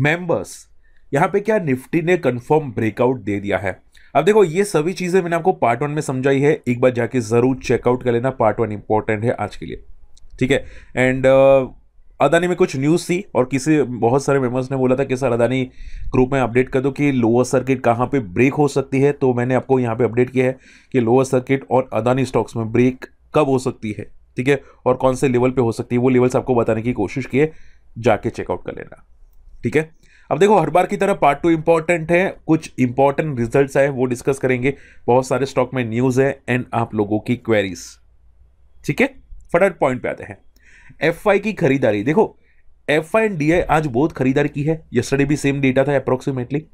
Members यहाँ पे क्या निफ्टी ने कंफर्म ब्रेकआउट दे दिया है अब देखो ये सभी चीज़ें मैंने आपको पार्ट वन में समझाई है एक बार जाके ज़रूर चेकआउट कर लेना पार्ट वन इंपॉर्टेंट है आज के लिए ठीक है एंड uh, अदानी में कुछ न्यूज़ थी और किसी बहुत सारे मेंबर्स ने बोला था कि सर अदानी ग्रुप में अपडेट कर दो कि लोअर सर्किट कहाँ पे ब्रेक हो सकती है तो मैंने आपको यहाँ पे अपडेट किया है कि लोअर सर्किट और अदानी स्टॉक्स में ब्रेक कब हो सकती है ठीक है और कौन से लेवल पे हो सकती है वो लेवल्स आपको बताने की कोशिश किए जाके चेकआउट कर लेना ठीक है अब देखो हर बार की तरह पार्ट टू इंपॉर्टेंट है कुछ इंपॉर्टेंट रिजल्ट्स आए वो डिस्कस करेंगे बहुत सारे स्टॉक में न्यूज़ है एंड आप लोगों की क्वेरीज ठीक है फटाफट पॉइंट पे आते हैं एफ की खरीदारी देखो एफ आई एंड डी आज बहुत खरीदारी की है यस्टरडे भी सेम डेटा था अप्रोक्सीमेटली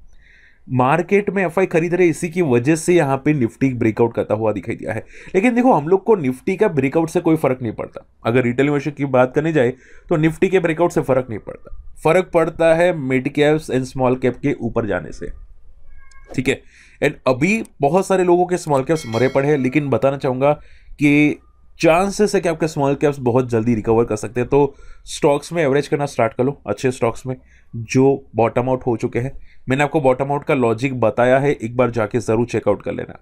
मार्केट में एफ खरीद रहे इसी की वजह से यहाँ पे निफ्टी ब्रेकआउट करता हुआ दिखाई दिया है लेकिन देखो हम लोग को निफ्टी का ब्रेकआउट से कोई फर्क नहीं पड़ता अगर रिटेल इन्वेस्टर की बात करने जाए तो निफ्टी के ब्रेकआउट से फर्क नहीं पड़ता फर्क पड़ता है mid caps and small cap के ऊपर जाने से ठीक है एंड अभी बहुत सारे लोगों के स्मॉल कैप्स मरे पड़े हैं लेकिन बताना चाहूंगा कि चांसेस है कि आपके स्मॉल कैप्स बहुत जल्दी रिकवर कर सकते हैं तो स्टॉक्स में एवरेज करना स्टार्ट कर लो अच्छे स्टॉक्स में जो बॉटम आउट हो चुके हैं मैंने आपको बॉटम आउट का लॉजिक बताया है एक बार जाके ज़रूर चेकआउट कर लेना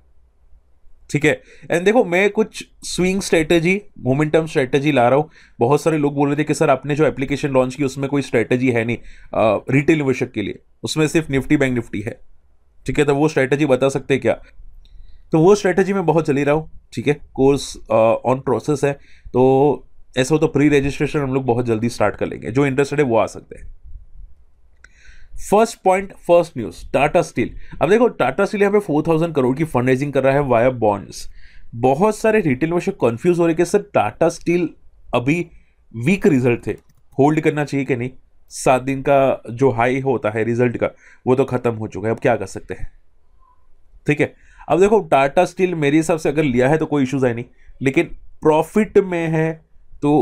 ठीक है एंड देखो मैं कुछ स्विंग स्ट्रेटेजी मोमेंटम स्ट्रेटेजी ला रहा हूँ बहुत सारे लोग बोल रहे थे कि सर आपने जो एप्लीकेशन लॉन्च की उसमें कोई स्ट्रेटेजी है नहीं रिटेल निवेशक के लिए उसमें सिर्फ निफ्टी बैंक निफ्टी है ठीक है तो वो स्ट्रेटेजी बता सकते हैं क्या तो वो स्ट्रेटेजी मैं बहुत चली रहा हूँ ठीक है कोर्स ऑन प्रोसेस है तो ऐसा हो तो प्री रजिस्ट्रेशन हम लोग बहुत जल्दी स्टार्ट कर लेंगे जो इंटरेस्टेड है वो आ सकते हैं first point first news Tata steel अब देखो टाटा स्टील यहाँ पे फोर थाउजेंड करोड़ की फंड रेजिंग कर रहा है वाया बॉन्ड्स बहुत सारे रिटेल वर्ष कंफ्यूज हो रहे कि सर टाटा स्टील अभी वीक रिजल्ट थे होल्ड करना चाहिए कि नहीं सात दिन का जो हाई होता है रिजल्ट का वो तो खत्म हो चुका है अब क्या कर सकते हैं ठीक है अब देखो टाटा स्टील मेरे हिसाब से अगर लिया है तो कोई इश्यूज है नहीं लेकिन प्रॉफिट में है तो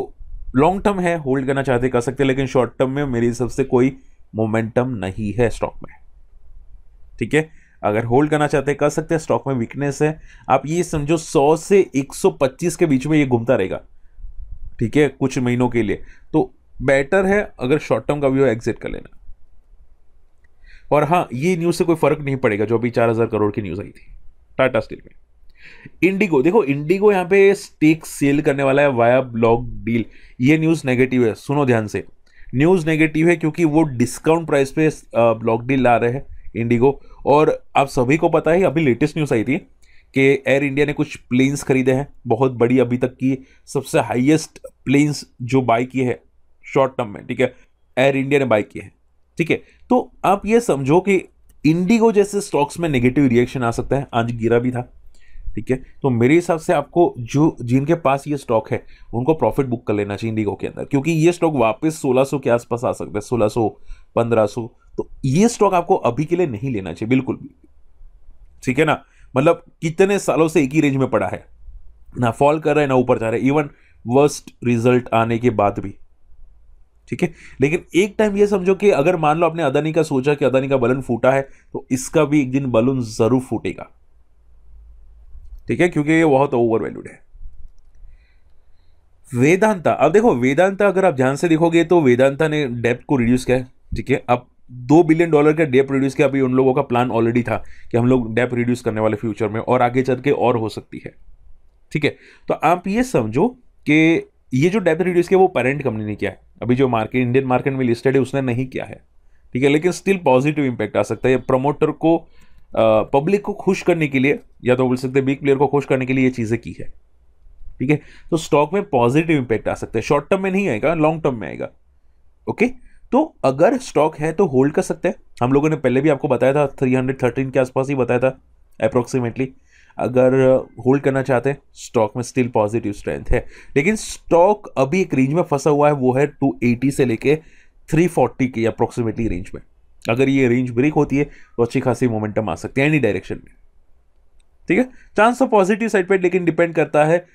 लॉन्ग टर्म है होल्ड करना चाहते कर सकते हैं लेकिन शॉर्ट टर्म में मेरे हिसाब से कोई मोमेंटम नहीं है स्टॉक में ठीक है अगर होल्ड करना चाहते हैं कर सकते हैं स्टॉक में वीकनेस है आप ये समझो 100 से 125 के बीच में ये घूमता रहेगा ठीक है कुछ महीनों के लिए तो बेटर है अगर शॉर्ट टर्म का व्यू एग्जिट कर लेना और हाँ ये न्यूज़ से कोई फर्क नहीं पड़ेगा जो अभी चार हज़ार करोड़ की न्यूज़ आई थी टाटा स्टील में इंडिगो देखो इंडिगो यहां पे स्टेक सेल करने वाला है वाया ब्लॉक डील ये न्यूज़ नेगेटिव है सुनो ध्यान से न्यूज़ नेगेटिव है क्योंकि वो डिस्काउंट प्राइस पे ब्लॉक डील ला रहे हैं इंडिगो और आप सभी को पता है अभी लेटेस्ट न्यूज़ आई थी कि एयर इंडिया ने कुछ प्लेन्स खरीदे हैं बहुत बड़ी अभी तक की सबसे हाईएस्ट प्लेन्स जो बाई किए हैं शॉर्ट टर्म में ठीक है एयर इंडिया ने बाई किए हैं ठीक है तो आप ये समझो कि इंडिगो जैसे स्टॉक्स में नेगेटिव रिएक्शन आ सकता है आज गिरा भी था ठीक है तो मेरे हिसाब से आपको जो जिनके पास ये स्टॉक है उनको प्रॉफिट बुक कर लेना चाहिए इंडिगो के अंदर क्योंकि ये स्टॉक वापस 1600 के आसपास आ सकता है 1600 1500 तो ये स्टॉक आपको अभी के लिए नहीं लेना चाहिए बिल्कुल भी ठीक है ना मतलब कितने सालों से एक ही रेंज में पड़ा है ना फॉल कर रहा है ना ऊपर जा रहा है इवन वर्स्ट रिजल्ट आने के बाद भी ठीक है लेकिन एक टाइम ये समझो कि अगर मान लो आपने अदानी का सोचा कि अदानी का बलून फूटा है तो इसका भी एक दिन बलून जरूर फूटेगा ठीक है क्योंकि ये बहुत ओवर वैल्यूड है वेदांता अब देखो वेदांता अगर आप ध्यान से देखोगे तो वेदांता ने डेप को रिड्यूस किया ठीक है अब दो बिलियन डॉलर का डेप रिड्यूस किया अभी उन लोगों का प्लान ऑलरेडी था कि हम लोग डेप रिड्यूस करने वाले फ्यूचर में और आगे चल के और हो सकती है ठीक है तो आप ये समझो कि ये जो डेप रिड्यूस किया वो पेरेंट कंपनी ने किया है अभी जो मार्केट इंडियन मार्केट में लिस्टेड है उसने नहीं किया है ठीक है लेकिन स्टिल पॉजिटिव इंपैक्ट आ सकता है प्रमोटर को पब्लिक को खुश करने के लिए या तो बोल सकते हैं बिग प्लेयर को खुश करने के लिए ये चीज़ें की है ठीक है तो स्टॉक में पॉजिटिव इंपैक्ट आ सकता है शॉर्ट टर्म में नहीं आएगा लॉन्ग टर्म में आएगा ओके तो अगर स्टॉक है तो होल्ड कर सकते हैं हम लोगों ने पहले भी आपको बताया था थ्री हंड्रेड थर्टीन के आसपास ही बताया था अप्रोक्सीमेटली अगर होल्ड करना चाहते हैं स्टॉक में स्टिल पॉजिटिव स्ट्रेंथ है लेकिन स्टॉक अभी एक रेंज में फंसा हुआ है वो है एटी से लेके फोर्टी के अप्रोक्सीमेटली रेंज में अगर ये रेंज ब्रेक होती है तो अच्छी खासी मोमेंटम आ सकती है एनी डायरेक्शन में ठीक है चांस तो पॉजिटिव साइड पर लेकिन डिपेंड करता है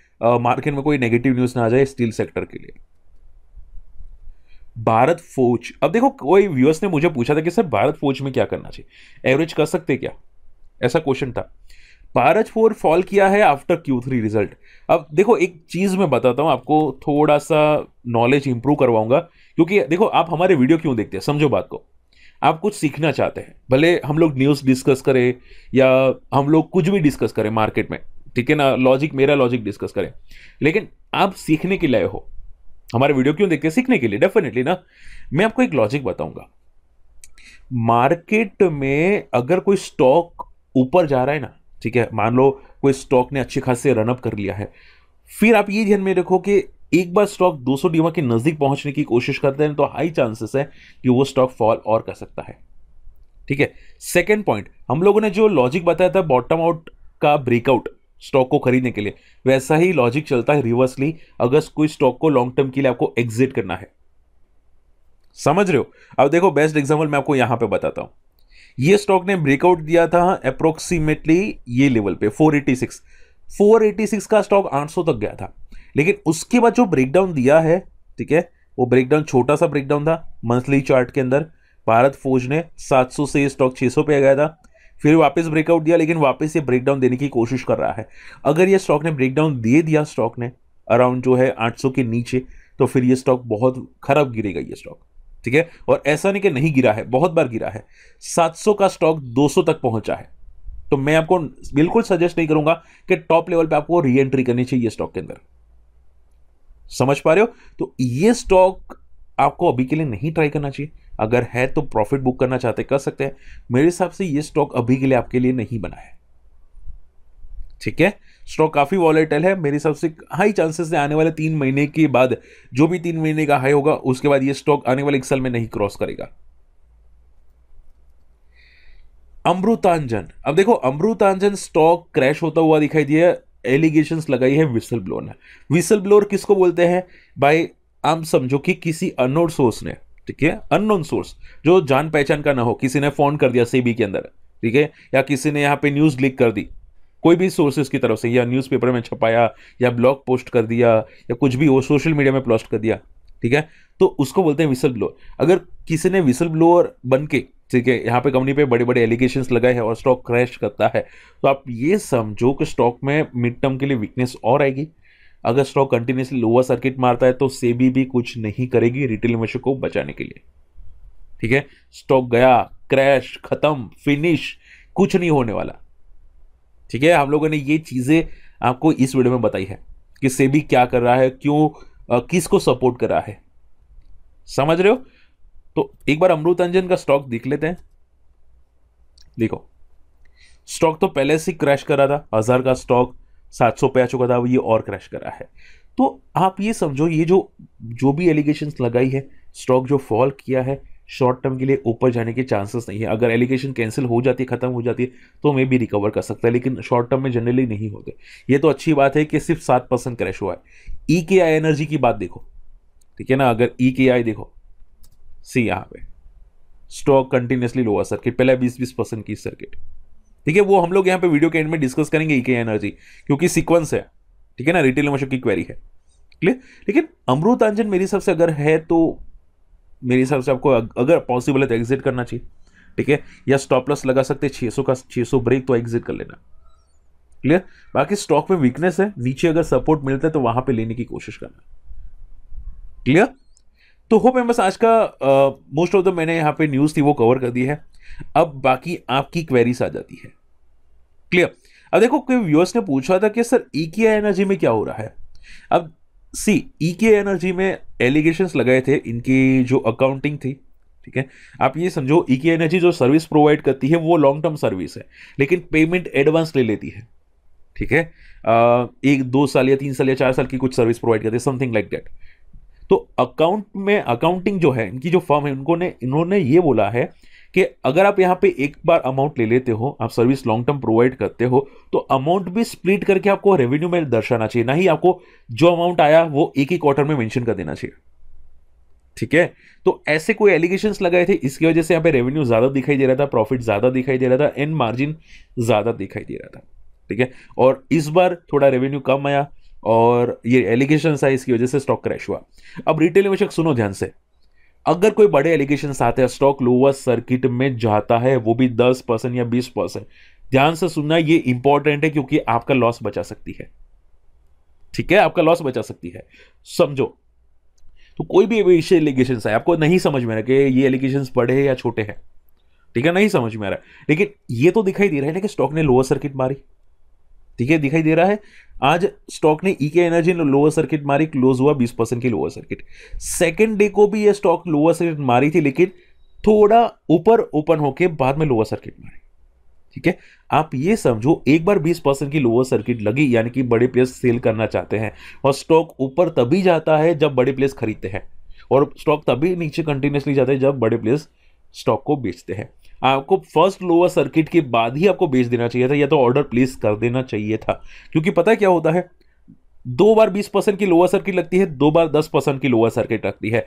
मार्केट में कोई नेगेटिव न्यूज़ ना आ जाए स्टील सेक्टर के लिए भारत फौज अब देखो कोई व्यूअर्स ने मुझे पूछा था कि सर भारत फौज में क्या करना चाहिए एवरेज कर सकते क्या ऐसा क्वेश्चन था भारत फोर फॉल किया है आफ्टर क्यू थ्री रिजल्ट अब देखो एक चीज़ मैं बताता हूँ आपको थोड़ा सा नॉलेज इंप्रूव करवाऊंगा क्योंकि देखो आप हमारे वीडियो क्यों देखते हैं समझो बात को आप कुछ सीखना चाहते हैं भले हम लोग न्यूज़ डिस्कस करें या हम लोग कुछ भी डिस्कस करें मार्केट में ठीक है ना लॉजिक मेरा लॉजिक डिस्कस करें लेकिन आप सीखने के लिए हो हमारे वीडियो क्यों देखते हैं सीखने के लिए डेफिनेटली ना मैं आपको एक लॉजिक बताऊंगा मार्केट में अगर कोई स्टॉक ऊपर जा रहा है ना ठीक है मान लो कोई स्टॉक ने अच्छी खासी रनअप कर लिया है फिर आप ये ध्यान में रखो कि एक बार स्टॉक 200 डीमा के नज़दीक पहुंचने की कोशिश करते हैं तो हाई चांसेस है कि वो स्टॉक फॉल और कर सकता है ठीक है सेकेंड पॉइंट हम लोगों ने जो लॉजिक बताया था बॉटम आउट का ब्रेकआउट स्टॉक को खरीदने के लिए वैसा ही लॉजिक चलता है रिवर्सली अगर कोई स्टॉक को लॉन्ग टर्म के लिए आपको एग्जिट करना है समझ रहे हो अब देखो बेस्ट एग्जाम्पल मैं आपको यहां पे बताता हूं ये स्टॉक ने ब्रेकआउट दिया था अप्रोक्सीमेटली ये लेवल पे 486 486 का स्टॉक 800 तक गया था लेकिन उसके बाद जो ब्रेकडाउन दिया है ठीक है वो ब्रेकडाउन छोटा सा ब्रेकडाउन था मंथली चार्ट के अंदर भारत फौज ने 700 से स्टॉक 600 पे गया था फिर वापस ब्रेकआउट दिया लेकिन वापस ये ब्रेकडाउन देने की कोशिश कर रहा है अगर ये स्टॉक ने ब्रेकडाउन दे दिया स्टॉक ने अराउंड जो है 800 के नीचे तो फिर ये स्टॉक बहुत खराब गिरेगा ये स्टॉक ठीक है और ऐसा नहीं कि नहीं गिरा है बहुत बार गिरा है 700 का स्टॉक 200 तक पहुंचा है तो मैं आपको बिल्कुल सजेस्ट नहीं करूंगा कि टॉप लेवल पे आपको री एंट्री करनी चाहिए स्टॉक के अंदर समझ पा रहे हो तो ये स्टॉक आपको अभी के लिए नहीं ट्राई करना चाहिए अगर है तो प्रॉफिट बुक करना चाहते कर सकते हैं मेरे हिसाब से ये स्टॉक अभी के लिए आपके लिए नहीं बना है ठीक है स्टॉक काफ़ी वॉलेटल है मेरे हिसाब से हाई चांसेस है आने वाले तीन महीने के बाद जो भी तीन महीने का हाई होगा उसके बाद ये स्टॉक आने वाले एक साल में नहीं क्रॉस करेगा अमृतांजन अब देखो अमृतांजन स्टॉक क्रैश होता हुआ दिखाई दिया एलिगेशन लगाई है विसल ब्लोअर ने विसल ब्लोअर किसको बोलते हैं भाई आप समझो कि किसी अननोन सोर्स ने ठीक है अननोन सोर्स जो जान पहचान का ना हो किसी ने फोन कर दिया सीबी के अंदर ठीक है या किसी ने यहाँ पे न्यूज़ लीक कर दी कोई भी सोर्सेज की तरफ से या न्यूज़पेपर में छपाया या ब्लॉग पोस्ट कर दिया या कुछ भी वो सोशल मीडिया में पोस्ट कर दिया ठीक है तो उसको बोलते हैं विसल ब्लोअर अगर किसी ने विसल ब्लोअर बन के ठीक है यहाँ पे कंपनी पे बड़े बड़े एलिगेशन लगाए हैं और स्टॉक क्रैश करता है तो आप ये समझो कि स्टॉक में मिड टर्म के लिए वीकनेस और आएगी अगर स्टॉक कंटिन्यूसली लोअर सर्किट मारता है तो सेबी भी कुछ नहीं करेगी रिटेल इन्वेस्टर को बचाने के लिए ठीक है स्टॉक गया क्रैश खत्म फिनिश कुछ नहीं होने वाला ठीक है हम लोगों ने ये चीज़ें आपको इस वीडियो में बताई है कि सेबी क्या कर रहा है क्यों किसको सपोर्ट कर रहा है समझ रहे हो तो एक बार अमृत अंजन का स्टॉक देख लेते हैं देखो स्टॉक तो पहले से क्रैश करा था हज़ार का स्टॉक सात सौ पे आ चुका था ये और क्रैश करा है तो आप ये समझो ये जो जो भी एलिगेशन लगाई है स्टॉक जो फॉल किया है शॉर्ट टर्म के लिए ऊपर जाने के चांसेस नहीं है अगर एलिगेशन कैंसिल हो जाती है खत्म हो जाती है तो मे भी रिकवर कर सकता है लेकिन शॉर्ट टर्म में जनरली नहीं होते ये तो अच्छी बात है कि सिर्फ सात परसेंट क्रैश हुआ है ई के आई एनर्जी की बात देखो ठीक है ना अगर ई के आई देखो सी यहाँ पे स्टॉक कंटिन्यूसली लोअर सर्किट पहले बीस बीस परसेंट की सर्किट ठीक है वो हम लोग यहाँ पे वीडियो के एंड में डिस्कस करेंगे ई e एनर्जी क्योंकि सीक्वेंस है ठीक है ना रिटेल मशो की क्वेरी है क्लियर लेकिन अमृत अंजन मेरे हिसाब से अगर है तो मेरे हिसाब से आपको अगर पॉसिबल है तो एग्जिट करना चाहिए ठीक है या स्टॉप लॉस लगा सकते छः सौ का सौ ब्रेक तो एग्जिट कर लेना क्लियर बाकी स्टॉक में वीकनेस है नीचे अगर सपोर्ट मिलता है तो वहां पे लेने की कोशिश करना क्लियर तो होप मेम्बर्स आज का मोस्ट ऑफ द मैंने यहाँ पे न्यूज़ थी वो कवर कर दी है अब बाकी आपकी क्वेरीज आ जाती है क्लियर अब देखो कोई व्यूअर्स ने पूछा था कि सर ई के एनर्जी में क्या हो रहा है अब सी ई के एनर्जी में एलिगेशन लगाए थे इनकी जो अकाउंटिंग थी ठीक है आप ये समझो ई के एनर्जी जो सर्विस प्रोवाइड करती है वो लॉन्ग टर्म सर्विस है लेकिन पेमेंट एडवांस ले लेती है ठीक है एक दो साल या तीन साल या चार साल की कुछ सर्विस प्रोवाइड करती है समथिंग लाइक दैट तो अकाउंट में अकाउंटिंग जो है इनकी जो फर्म है उनको ने इन्होंने ये बोला है कि अगर आप यहाँ पे एक बार अमाउंट ले लेते हो आप सर्विस लॉन्ग टर्म प्रोवाइड करते हो तो अमाउंट भी स्प्लिट करके आपको रेवेन्यू में दर्शाना चाहिए ना ही आपको जो अमाउंट आया वो एक ही क्वार्टर में मेंशन कर देना चाहिए ठीक है तो ऐसे कोई एलिगेशंस लगाए थे इसकी वजह से यहाँ पे रेवेन्यू ज़्यादा दिखाई दे रहा था प्रॉफिट ज़्यादा दिखाई दे रहा था एंड मार्जिन ज़्यादा दिखाई दे रहा था ठीक है और इस बार थोड़ा रेवेन्यू कम आया और ये एलिगेशन आए इसकी वजह से स्टॉक क्रैश हुआ अब रिटेल निवेशक सुनो ध्यान से अगर कोई बड़े एलिगेशन आते हैं स्टॉक लोअर सर्किट में जाता है वो भी दस परसेंट या बीस परसेंट ध्यान से सुनना ये इंपॉर्टेंट है क्योंकि आपका लॉस बचा सकती है ठीक है आपका लॉस बचा सकती है समझो तो कोई भी विषय एलिगेशन आए आपको नहीं समझ में आ रहा कि ये एलिगेशन बड़े हैं या छोटे हैं ठीक है नहीं समझ में आ रहा लेकिन ये तो दिखाई दे रहा है ना कि स्टॉक ने लोअर सर्किट मारी ठीक है दिखाई दे रहा है आज स्टॉक ने ईके एनर्जी एनर्जी लोअर सर्किट मारी क्लोज हुआ 20 परसेंट की लोअर सर्किट सेकेंड डे को भी ये स्टॉक लोअर सर्किट मारी थी लेकिन थोड़ा ऊपर ओपन होके बाद में लोअर सर्किट मारी ठीक है आप ये समझो एक बार 20 परसेंट की लोअर सर्किट लगी यानी कि बड़े प्लेयर्स सेल करना चाहते हैं और स्टॉक ऊपर तभी जाता है जब बड़े प्लेयर्स खरीदते हैं और स्टॉक तभी नीचे कंटिन्यूसली जाते हैं जब बड़े प्लेयर्स स्टॉक को बेचते हैं आपको फर्स्ट लोअर सर्किट के बाद ही आपको बेच देना चाहिए था या तो ऑर्डर प्लेस कर देना चाहिए था क्योंकि पता है क्या होता है दो बार बीस परसेंट की लोअर सर्किट लगती है दो बार दस परसेंट की लोअर सर्किट लगती है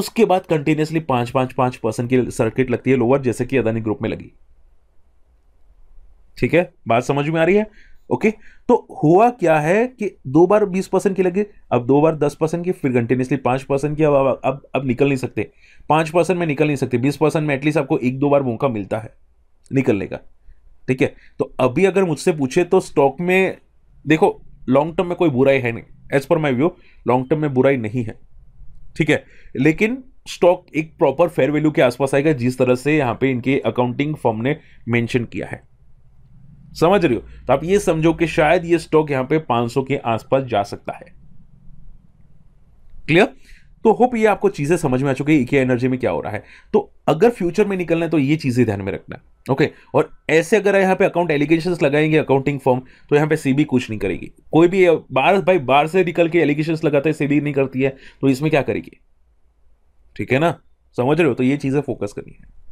उसके बाद कंटिन्यूसली पांच पांच पांच परसेंट की सर्किट लगती है लोअर जैसे कि अदानी ग्रुप में लगी ठीक है बात समझ में आ रही है ओके तो हुआ क्या है कि दो बार बीस परसेंट की लगी अब दो बार दस परसेंट की फिर कंटिन्यूसली पांच परसेंट की अब अब अब, अब निकल नहीं सकते पांच परसेंट में निकल नहीं सकते बीस परसेंट में एटलीस्ट आपको एक दो बार मौका मिलता है निकलने का ठीक है तो अभी अगर मुझसे पूछे तो स्टॉक में देखो लॉन्ग टर्म में कोई बुराई है नहीं as per my view long term में बुराई नहीं है ठीक है लेकिन स्टॉक एक प्रॉपर फेयर वैल्यू के आसपास आएगा जिस तरह से यहाँ पे इनके अकाउंटिंग फॉर्म ने मेंशन किया है समझ रहे हो तो आप ये समझो कि शायद ये स्टॉक यहां पे 500 के आसपास जा सकता है क्लियर तो होप ये आपको चीज़ें समझ में आ चुकी है इके एनर्जी में क्या हो रहा है तो अगर फ्यूचर में निकलना है तो ये चीज़ें ध्यान में रखना ओके और ऐसे अगर यहां पे अकाउंट एलिगेशन लगाएंगे अकाउंटिंग फॉर्म तो यहां पे सीबी कुछ नहीं करेगी कोई भी बार भाई बार से निकल के एलिगेशन लगाते हैं सीबी नहीं करती है तो इसमें क्या करेगी ठीक है ना समझ रहे हो तो ये चीज़ें फोकस करनी है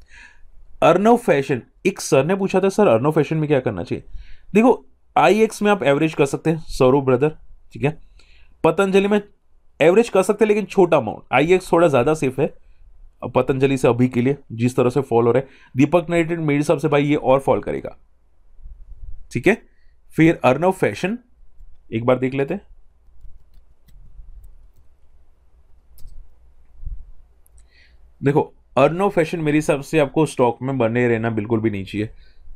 अर्नव फैशन एक सर ने पूछा था सर अर्नव फैशन में क्या करना चाहिए देखो आई एक्स में आप एवरेज कर सकते हैं सौरभ ब्रदर ठीक है पतंजलि में एवरेज कर सकते हैं लेकिन छोटा अमाउंट आई एक्स थोड़ा ज़्यादा सेफ है पतंजलि से अभी के लिए जिस तरह से फॉल हो रहा है दीपक नाइटेड मेरे हिसाब से भाई ये और फॉल करेगा ठीक है फिर अर्नव फैशन एक बार देख लेते देखो अर्नो फैशन मेरे हिसाब से आपको स्टॉक में बने रहना बिल्कुल भी नहीं चाहिए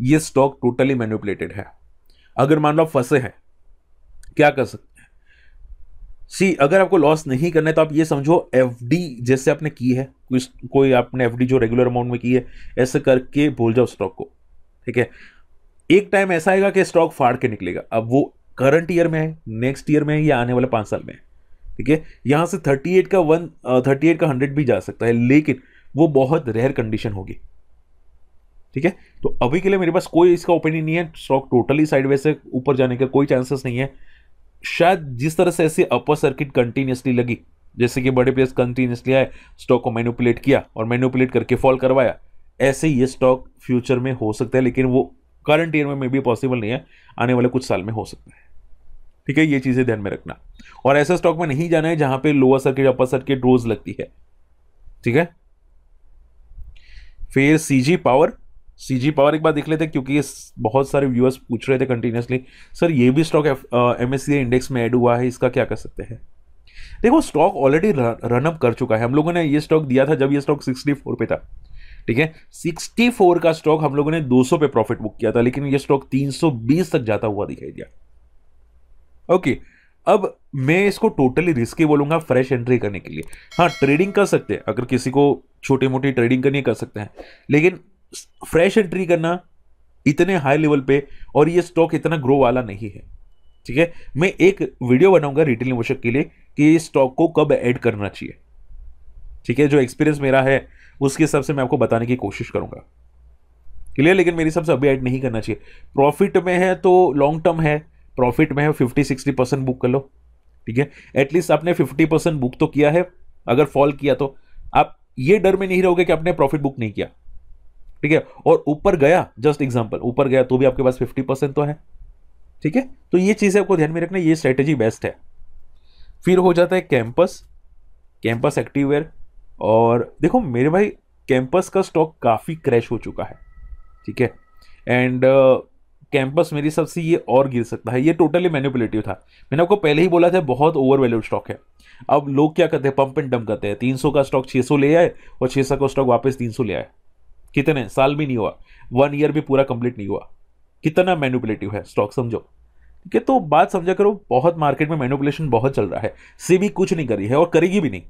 ये स्टॉक टोटली मैनिपुलेटेड है अगर मान लो आप फंसे हैं क्या कर सकते हैं सी अगर आपको लॉस नहीं करना है तो आप ये समझो एफ जैसे आपने की है कोई कोई आपने एफ जो रेगुलर अमाउंट में की है ऐसे करके भूल जाओ स्टॉक को ठीक है एक टाइम ऐसा आएगा कि स्टॉक फाड़ के निकलेगा अब वो करंट ईयर में है नेक्स्ट ईयर में है या आने वाले पाँच साल में है ठीक है यहाँ से एट का वन थर्टी एट का हंड्रेड भी जा सकता है लेकिन वो बहुत रेयर कंडीशन होगी ठीक है तो अभी के लिए मेरे पास कोई इसका ओपिनियन नहीं है स्टॉक टोटली साइडवे से ऊपर जाने का कोई चांसेस नहीं है शायद जिस तरह से ऐसी अपर सर्किट कंटिन्यूसली लगी जैसे कि बड़े प्लेयर्स कंटिन्यूसली आए स्टॉक को मैनिपुलेट किया और मैनिपुलेट करके फॉल करवाया ऐसे ये स्टॉक फ्यूचर में हो सकता है लेकिन वो करंट ईयर में मे भी पॉसिबल नहीं है आने वाले कुछ साल में हो सकता है ठीक है ये चीज़ें ध्यान में रखना और ऐसे स्टॉक में नहीं जाना है जहाँ पे लोअर सर्किट अपर सर्किट रोज लगती है ठीक है फिर सी जी पावर सी जी पावर एक बार देख लेते हैं क्योंकि ये बहुत सारे व्यूअर्स पूछ रहे थे कंटिन्यूसली सर ये भी स्टॉक एम एस इंडेक्स में ऐड हुआ है इसका क्या कर सकते हैं देखो स्टॉक ऑलरेडी रनअप कर चुका है हम लोगों ने ये स्टॉक दिया था जब ये स्टॉक सिक्सटी फोर पे था ठीक है सिक्सटी फोर का स्टॉक हम लोगों ने दो सौ पे प्रॉफिट बुक किया था लेकिन ये स्टॉक तीन सौ बीस तक जाता हुआ दिखाई दिया ओके okay. अब मैं इसको टोटली रिस्की बोलूंगा फ्रेश एंट्री करने के लिए हाँ ट्रेडिंग कर सकते हैं अगर किसी को छोटी मोटी ट्रेडिंग करनी कर सकते हैं लेकिन फ्रेश एंट्री करना इतने हाई लेवल पे और ये स्टॉक इतना ग्रो वाला नहीं है ठीक है मैं एक वीडियो बनाऊंगा रिटेल निवेशक के लिए कि इस स्टॉक को कब ऐड करना चाहिए ठीक है जो एक्सपीरियंस मेरा है उसके हिसाब से मैं आपको बताने की कोशिश करूंगा क्लियर लेकिन मेरे हिसाब से अभी ऐड नहीं करना चाहिए प्रॉफिट में है तो लॉन्ग टर्म है प्रॉफिट में है फिफ्टी सिक्सटी परसेंट बुक कर लो ठीक है एटलीस्ट आपने फिफ्टी परसेंट बुक तो किया है अगर फॉल किया तो आप ये डर में नहीं रहोगे कि आपने प्रॉफिट बुक नहीं किया ठीक है और ऊपर गया जस्ट एग्जाम्पल ऊपर गया तो भी आपके पास फिफ्टी परसेंट तो है ठीक है तो ये चीज़ें आपको ध्यान में रखना ये स्ट्रेटेजी बेस्ट है फिर हो जाता है कैंपस कैंपस एक्टिवेयर और देखो मेरे भाई कैंपस का स्टॉक काफ़ी क्रैश हो चुका है ठीक है एंड uh, कैंपस मेरी सबसे ये और गिर सकता है ये टोटली मैनिपुलेटिव था मैंने आपको पहले ही बोला था बहुत ओवर वैल्यूड स्टॉक है अब लोग क्या करते हैं पंप एंड डम करते हैं तीन का स्टॉक छः ले आए और छः का स्टॉक वापस तीन ले आए कितने साल भी नहीं हुआ वन ईयर भी पूरा कंप्लीट नहीं हुआ कितना मैनिपुलेटिव है स्टॉक समझो ठीक है तो बात समझा करो बहुत मार्केट में मैनिपुलेशन बहुत चल रहा है सीबी कुछ नहीं करी है और करेगी भी नहीं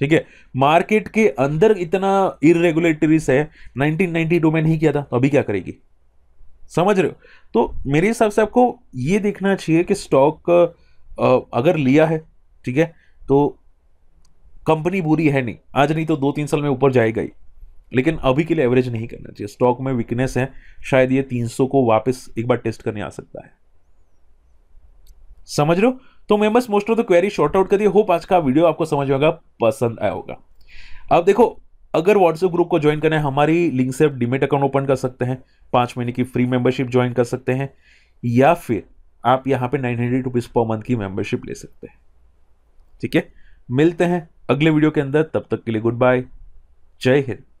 ठीक है मार्केट के अंदर इतना इरेगुलेटरीज है 1992 में नहीं किया था तो अभी क्या करेगी समझ रहे हो तो मेरे हिसाब से आपको ये देखना चाहिए कि स्टॉक अगर लिया है ठीक है तो कंपनी बुरी है नहीं आज नहीं तो दो तीन साल में ऊपर जाएगा ही लेकिन अभी के लिए एवरेज नहीं करना चाहिए स्टॉक में वीकनेस है शायद ये 300 को वापस एक बार टेस्ट करने आ सकता है समझ रहे हो तो मैं बस most of the query short out करिए होप आज का वीडियो आपको समझ में होगा पसंद आया होगा अब देखो अगर व्हाट्सएप ग्रुप को ज्वाइन करना है हमारी लिंक से आप डिमेट अकाउंट ओपन कर सकते हैं पाँच महीने की फ्री मेंबरशिप ज्वाइन कर सकते हैं या फिर आप यहाँ पे nine hundred rupees per month की मेंबरशिप ले सकते हैं ठीक है मिलते हैं अगले वीडियो के अंदर तब तक के लिए गुड बाय जय हिंद